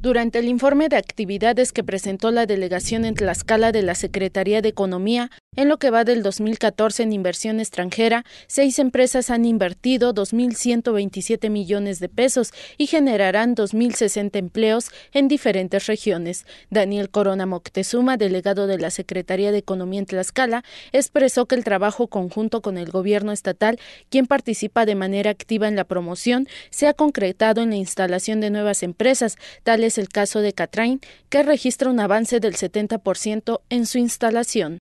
Durante el informe de actividades que presentó la delegación en Tlaxcala de la Secretaría de Economía, en lo que va del 2014 en inversión extranjera, seis empresas han invertido 2.127 millones de pesos y generarán 2.060 empleos en diferentes regiones. Daniel Corona Moctezuma, delegado de la Secretaría de Economía en Tlaxcala, expresó que el trabajo conjunto con el gobierno estatal, quien participa de manera activa en la promoción, se ha concretado en la instalación de nuevas empresas, tales es el caso de Catrain, que registra un avance del 70% en su instalación.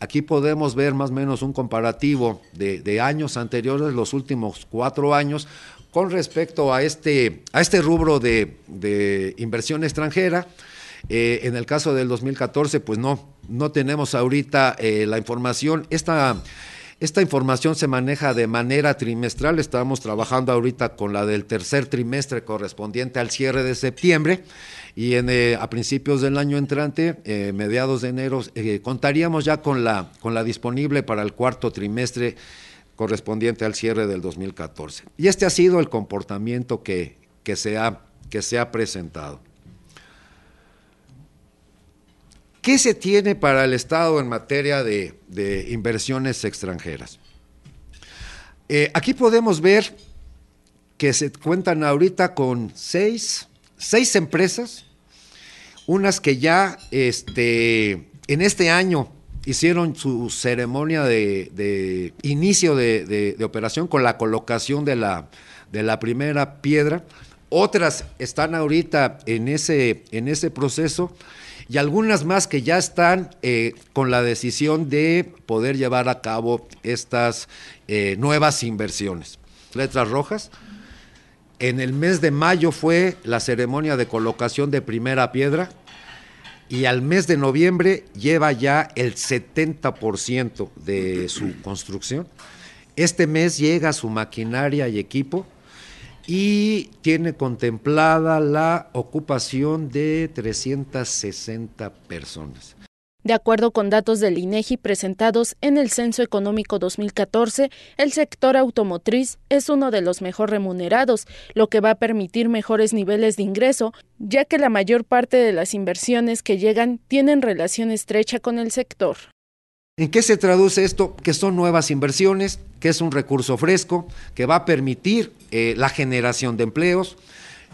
Aquí podemos ver más o menos un comparativo de, años anteriores, los últimos cuatro años, con respecto a este, a este rubro de, inversión extranjera. Eh, en el caso del 2014, pues no, no tenemos ahorita eh, la información. Esta esta información se maneja de manera trimestral, estamos trabajando ahorita con la del tercer trimestre correspondiente al cierre de septiembre y en, eh, a principios del año entrante, eh, mediados de enero, eh, contaríamos ya con la, con la disponible para el cuarto trimestre correspondiente al cierre del 2014. Y este ha sido el comportamiento que, se, que se ha presentado. ¿Qué se tiene para el Estado en materia de, inversiones extranjeras? Eh, aquí podemos ver que se cuentan ahorita con seis, empresas, unas que ya este, en este año hicieron su ceremonia de, inicio de, operación con la colocación de la, de la primera piedra. Otras están ahorita en ese, en ese proceso y algunas más que ya están eh, con la decisión de poder llevar a cabo estas eh, nuevas inversiones. Letras rojas. En el mes de mayo fue la ceremonia de colocación de primera piedra y al mes de noviembre lleva ya el 70% de su construcción. Este mes llega su maquinaria y equipo y tiene contemplada la ocupación de 360 personas. De acuerdo con datos del INEGI presentados en el Censo Económico 2014, el sector automotriz es uno de los mejor remunerados, lo que va a permitir mejores niveles de ingreso, ya que la mayor parte de las inversiones que llegan tienen relación estrecha con el sector. ¿En qué se traduce esto? Que son nuevas inversiones, que es un recurso fresco, que va a permitir eh, la generación de empleos,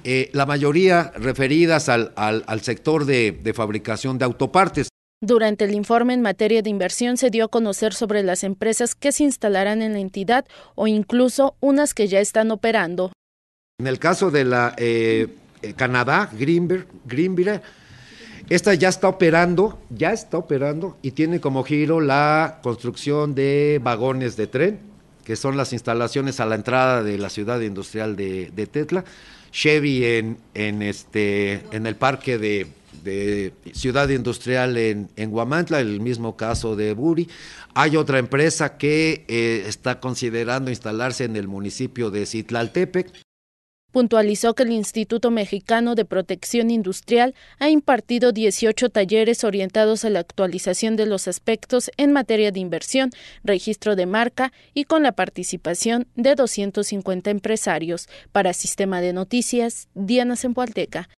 eh, la mayoría referidas al, sector de, fabricación de autopartes. Durante el informe en materia de inversión se dio a conocer sobre las empresas que se instalarán en la entidad o incluso unas que ya están operando. En el caso de la eh, Canadá, Greenville, esta ya está operando, ya está operando y tiene como giro la construcción de vagones de tren, que son las instalaciones a la entrada de la ciudad industrial de, Tetla. Chevy en, este, en el parque de, Ciudad Industrial en, en, Guamantla, el mismo caso de Buri. Hay otra empresa que eh, está considerando instalarse en el municipio de Citlaltepec, Puntualizó que el Instituto Mexicano de Protección Industrial ha impartido 18 talleres orientados a la actualización de los aspectos en materia de inversión, registro de marca y con la participación de 250 empresarios. Para Sistema de Noticias, Diana Sempualteca.